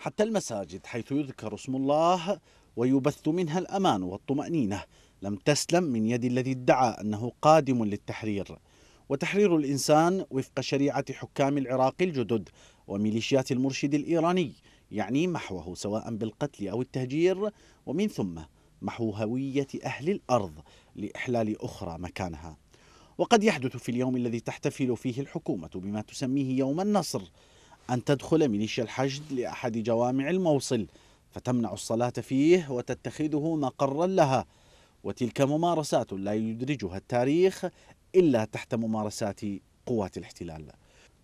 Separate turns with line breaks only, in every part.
حتى المساجد حيث يذكر اسم الله ويبث منها الأمان والطمأنينة لم تسلم من يد الذي ادعى أنه قادم للتحرير وتحرير الإنسان وفق شريعة حكام العراق الجدد وميليشيات المرشد الإيراني يعني محوه سواء بالقتل أو التهجير ومن ثم محو هوية أهل الأرض لإحلال أخرى مكانها وقد يحدث في اليوم الذي تحتفل فيه الحكومة بما تسميه يوم النصر أن تدخل ميليشيا الحشد لأحد جوامع الموصل فتمنع الصلاة فيه وتتخذه مقرا لها وتلك ممارسات لا يدرجها التاريخ إلا تحت ممارسات قوات الاحتلال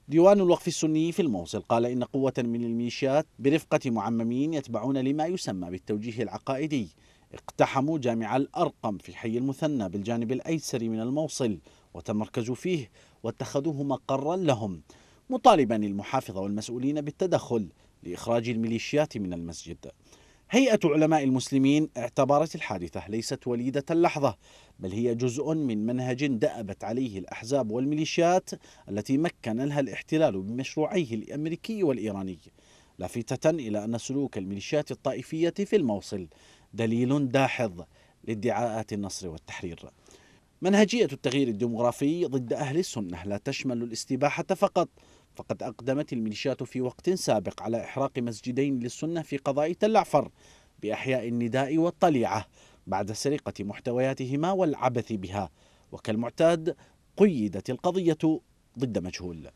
ديوان الوقف السني في الموصل قال إن قوة من الميليشيات برفقة معممين يتبعون لما يسمى بالتوجيه العقائدي اقتحموا جامع الأرقم في حي المثنى بالجانب الأيسر من الموصل وتمركزوا فيه واتخذوه مقرا لهم مطالبا المحافظة والمسؤولين بالتدخل لإخراج الميليشيات من المسجد هيئة علماء المسلمين اعتبرت الحادثة ليست وليدة اللحظة بل هي جزء من منهج دأبت عليه الأحزاب والميليشيات التي مكن لها الاحتلال بمشروعيه الأمريكي والإيراني لافتة إلى أن سلوك الميليشيات الطائفية في الموصل دليل داحظ لادعاءات النصر والتحرير منهجية التغيير الديمغرافي ضد أهل السنة لا تشمل الاستباحة فقط فقد أقدمت الميليشيات في وقت سابق على إحراق مسجدين للسنة في قضاء تلعفر بأحياء النداء والطليعة بعد سرقة محتوياتهما والعبث بها وكالمعتاد قيدت القضية ضد مجهول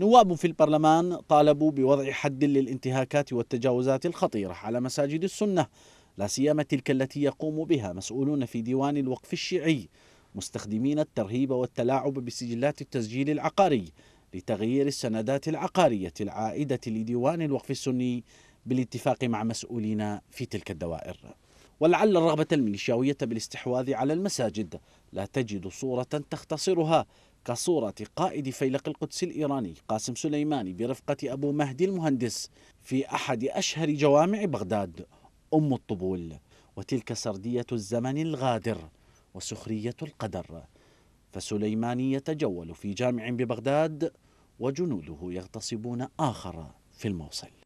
نواب في البرلمان طالبوا بوضع حد للانتهاكات والتجاوزات الخطيرة على مساجد السنة لا سيما تلك التي يقوم بها مسؤولون في ديوان الوقف الشيعي مستخدمين الترهيب والتلاعب بسجلات التسجيل العقاري لتغيير السندات العقارية العائدة لديوان الوقف السني بالاتفاق مع مسؤولين في تلك الدوائر ولعل الرغبة الميليشياوية بالاستحواذ على المساجد لا تجد صورة تختصرها كصورة قائد فيلق القدس الإيراني قاسم سليماني برفقة أبو مهدي المهندس في أحد أشهر جوامع بغداد أم الطبول وتلك سردية الزمن الغادر وسخرية القدر فسليماني يتجول في جامع ببغداد وجنوده يغتصبون آخر في الموصل